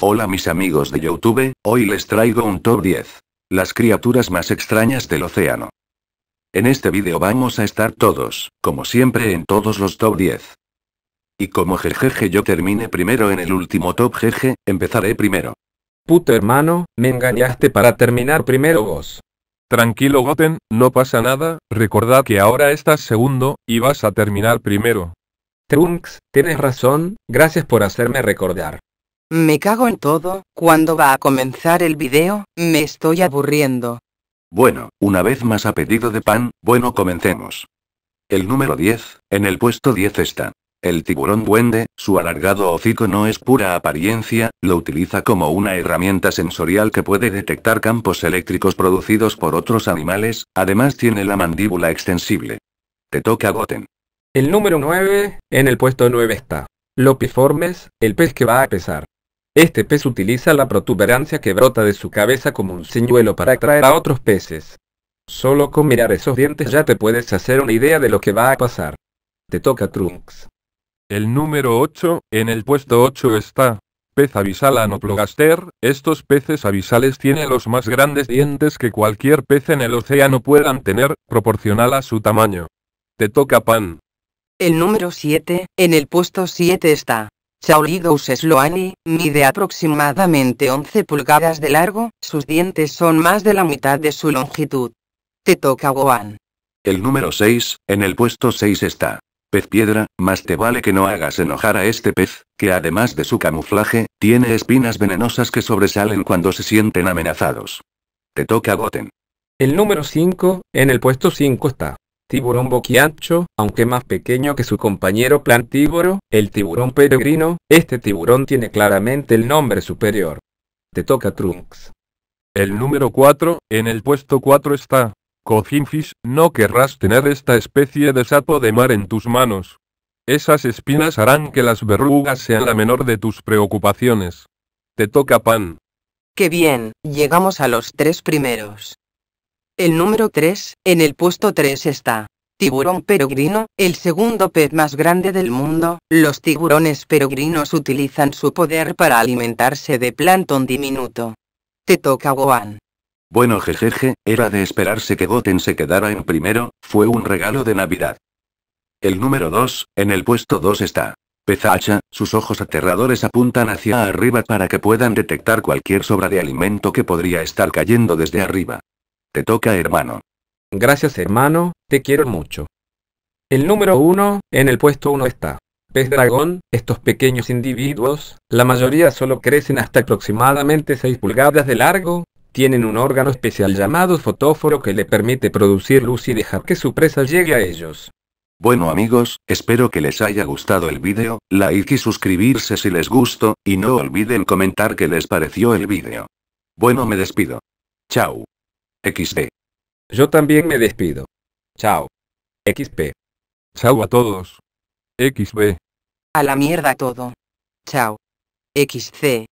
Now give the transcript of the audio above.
Hola mis amigos de Youtube, hoy les traigo un top 10. Las criaturas más extrañas del océano. En este vídeo vamos a estar todos, como siempre en todos los top 10. Y como jejeje yo termine primero en el último top jeje, empezaré primero. Puto hermano, me engañaste para terminar primero vos. Tranquilo Goten, no pasa nada, recordad que ahora estás segundo, y vas a terminar primero. Trunks, tienes razón, gracias por hacerme recordar. Me cago en todo, ¿cuándo va a comenzar el video? Me estoy aburriendo. Bueno, una vez más a pedido de pan, bueno comencemos. El número 10, en el puesto 10 está. El tiburón duende, su alargado hocico no es pura apariencia, lo utiliza como una herramienta sensorial que puede detectar campos eléctricos producidos por otros animales, además tiene la mandíbula extensible. Te toca Goten. El número 9, en el puesto 9 está. Lopiformes, el pez que va a pesar. Este pez utiliza la protuberancia que brota de su cabeza como un señuelo para atraer a otros peces. Solo con mirar esos dientes ya te puedes hacer una idea de lo que va a pasar. Te toca Trunks. El número 8, en el puesto 8 está. Pez abisal Anoplogaster, estos peces abisales tienen los más grandes dientes que cualquier pez en el océano puedan tener, proporcional a su tamaño. Te toca pan. El número 7, en el puesto 7 está. Chaulidous sloani, mide aproximadamente 11 pulgadas de largo, sus dientes son más de la mitad de su longitud. Te toca goan. El número 6, en el puesto 6 está. Pez piedra, más te vale que no hagas enojar a este pez, que además de su camuflaje, tiene espinas venenosas que sobresalen cuando se sienten amenazados. Te toca Goten. El número 5, en el puesto 5 está. Tiburón boquiacho, aunque más pequeño que su compañero plantívoro, el tiburón peregrino, este tiburón tiene claramente el nombre superior. Te toca Trunks. El número 4, en el puesto 4 está. Cofinfish, no querrás tener esta especie de sapo de mar en tus manos. Esas espinas harán que las verrugas sean la menor de tus preocupaciones. Te toca pan. Qué bien, llegamos a los tres primeros. El número 3, en el puesto 3 está. Tiburón peregrino, el segundo pez más grande del mundo, los tiburones peregrinos utilizan su poder para alimentarse de plancton diminuto. Te toca Gohan. Bueno jejeje, era de esperarse que Goten se quedara en primero, fue un regalo de Navidad. El número 2, en el puesto 2 está. Pezacha, sus ojos aterradores apuntan hacia arriba para que puedan detectar cualquier sobra de alimento que podría estar cayendo desde arriba. Te toca, hermano. Gracias, hermano, te quiero mucho. El número uno, en el puesto 1 está. Pez dragón, estos pequeños individuos, la mayoría solo crecen hasta aproximadamente 6 pulgadas de largo, tienen un órgano especial llamado fotóforo que le permite producir luz y dejar que su presa llegue a ellos. Bueno amigos, espero que les haya gustado el vídeo, like y suscribirse si les gustó, y no olviden comentar qué les pareció el vídeo. Bueno me despido. Chao. XD. Yo también me despido. Chao. XP. Chao a todos. XB. A la mierda todo. Chao. XC.